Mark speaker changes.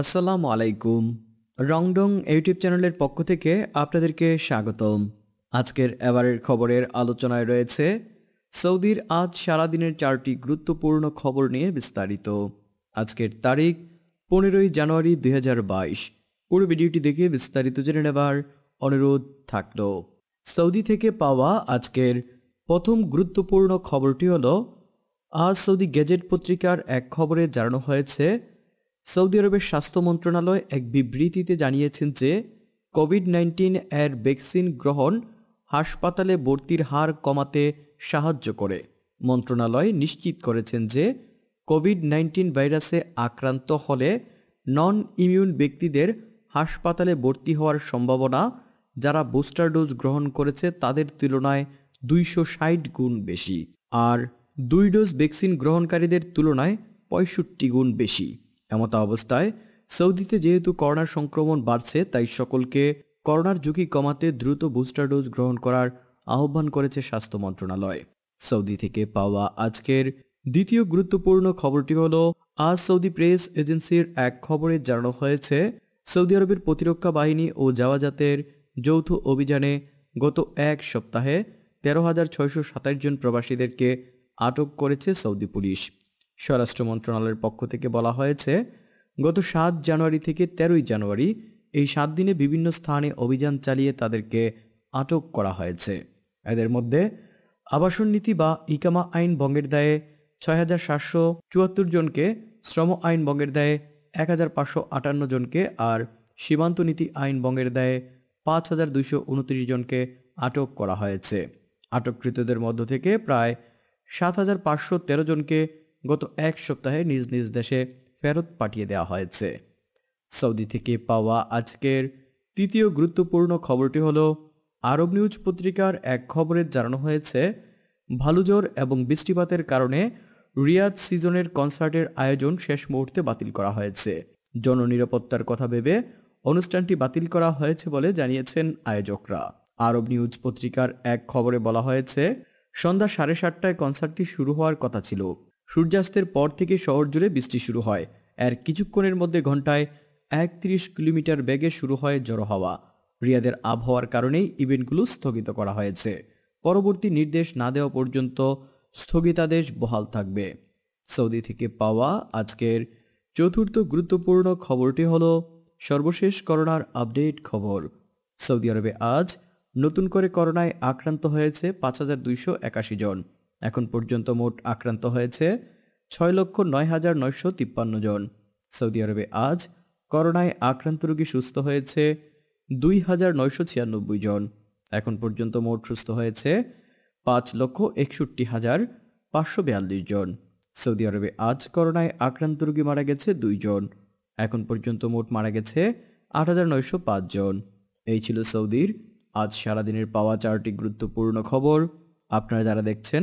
Speaker 1: আসসালামু আলাইকুম রংডং ইউটিউব চ্যানেলের পক্ষ থেকে আপনাদেরকে স্বাগতম আজকের এবারের খবরের আলোচনায় রয়েছে সৌদির আজ সারাদিনের চারটি গুরুত্বপূর্ণ খবর নিয়ে বিস্তারিত আজকের তারিখ পনেরোই জানুয়ারি দুই পুরো ভিডিওটি দেখে বিস্তারিত জেনে নেবার অনুরোধ থাকল সৌদি থেকে পাওয়া আজকের প্রথম গুরুত্বপূর্ণ খবরটি হল আজ সৌদি গেজেট পত্রিকার এক খবরে জানানো হয়েছে সৌদি আরবের স্বাস্থ্য মন্ত্রণালয় এক বিবৃতিতে জানিয়েছেন যে কোভিড নাইন্টিন এর ভ্যাকসিন গ্রহণ হাসপাতালে ভর্তির হার কমাতে সাহায্য করে মন্ত্রণালয় নিশ্চিত করেছেন যে কোভিড নাইন্টিন ভাইরাসে আক্রান্ত হলে নন ইমিউন ব্যক্তিদের হাসপাতালে ভর্তি হওয়ার সম্ভাবনা যারা বুস্টার ডোজ গ্রহণ করেছে তাদের তুলনায় দুইশো ষাট গুণ বেশি আর দুই ডোজ ভ্যাকসিন গ্রহণকারীদের তুলনায় পঁয়ষট্টি গুণ বেশি এমতা অবস্থায় সৌদিতে যেহেতু করোনার সংক্রমণ বাড়ছে তাই সকলকে করোনার ঝুঁকি কমাতে দ্রুত বুস্টার ডোজ গ্রহণ করার আহ্বান করেছে স্বাস্থ্য মন্ত্রণালয় সৌদি থেকে পাওয়া আজকের দ্বিতীয় গুরুত্বপূর্ণ খবরটি হল আজ সৌদি প্রেস এজেন্সির এক খবরে জানানো হয়েছে সৌদি আরবের প্রতিরক্ষা বাহিনী ও জাওয়াজাতের যৌথ অভিযানে গত এক সপ্তাহে তেরো হাজার ছয়শো সাতাশ জন প্রবাসীদেরকে আটক করেছে সৌদি পুলিশ স্বরাষ্ট্র মন্ত্রণালয়ের পক্ষ থেকে বলা হয়েছে গত সাত জানুয়ারি থেকে তেরোই জানুয়ারি এই সাত দিনে বিভিন্ন স্থানে অভিযান চালিয়ে তাদেরকে আটক করা হয়েছে এদের মধ্যে আবাসন নীতি বা ইকামা আইন ভঙ্গের দায়ে ছয় হাজার সাতশো চুয়াত্তর জনকে শ্রম আইন ভঙ্গের দায়ে এক হাজার পাঁচশো আটান্ন জনকে আর সীমান্ত নীতি আইন ভঙ্গের দায়ে পাঁচ হাজার দুইশো উনত্রিশ জনকে আটক করা হয়েছে আটককৃতদের মধ্য থেকে প্রায় সাত হাজার পাঁচশো তেরো জনকে গত এক সপ্তাহে নিজ নিজ দেশে ফেরত পাঠিয়ে দেওয়া হয়েছে সৌদি থেকে পাওয়া আজকের তৃতীয় গুরুত্বপূর্ণ খবরটি হল আরব নিউজ পত্রিকার এক খবরে জানানো হয়েছে ভালুজোর এবং বৃষ্টিপাতের কারণে রিয়াদ সিজনের কনসার্টের আয়োজন শেষ মুহূর্তে বাতিল করা হয়েছে জননিরাপত্তার কথা ভেবে অনুষ্ঠানটি বাতিল করা হয়েছে বলে জানিয়েছেন আয়োজকরা আরব নিউজ পত্রিকার এক খবরে বলা হয়েছে সন্ধ্যা সাড়ে সাতটায় কনসার্টটি শুরু হওয়ার কথা ছিল সূর্যাস্তের পর থেকে শহর জুড়ে বৃষ্টি শুরু হয় এর কিছুক্ষণের মধ্যে ঘন্টায় একত্রিশ কিলোমিটার বেগে শুরু হয় জড়ো হওয়া রিয়াদের আবহাওয়ার কারণেই ইভেন্টগুলো স্থগিত করা হয়েছে পরবর্তী নির্দেশ না দেওয়া পর্যন্ত স্থগিতাদেশ বহাল থাকবে সৌদি থেকে পাওয়া আজকের চতুর্থ গুরুত্বপূর্ণ খবরটি হল সর্বশেষ করোনার আপডেট খবর সৌদি আরবে আজ নতুন করে করোনায় আক্রান্ত হয়েছে পাঁচ হাজার দুইশো একাশি জন এখন পর্যন্ত মোট আক্রান্ত হয়েছে ছয় লক্ষ নয় হাজার নয়শো তিপ্পান্ন জন সৌদি আরবে আজ করোনায় আক্রান্ত রোগী সুস্থ হয়েছে দুই হাজার নয়শো ছিয়ানব্বই জন এখন পর্যন্ত মোট সুস্থ হয়েছে পাঁচ লক্ষ একষট্টি হাজার পাঁচশো বিয়াল্লিশ জন সৌদি আরবে আজ করোনায় আক্রান্ত রোগী মারা গেছে দুইজন এখন পর্যন্ত মোট মারা গেছে আট হাজার নয়শো পাঁচ জন এই ছিল সৌদির আজ সারাদিনের পাওয়া চারটি গুরুত্বপূর্ণ খবর আপনারা যারা দেখছেন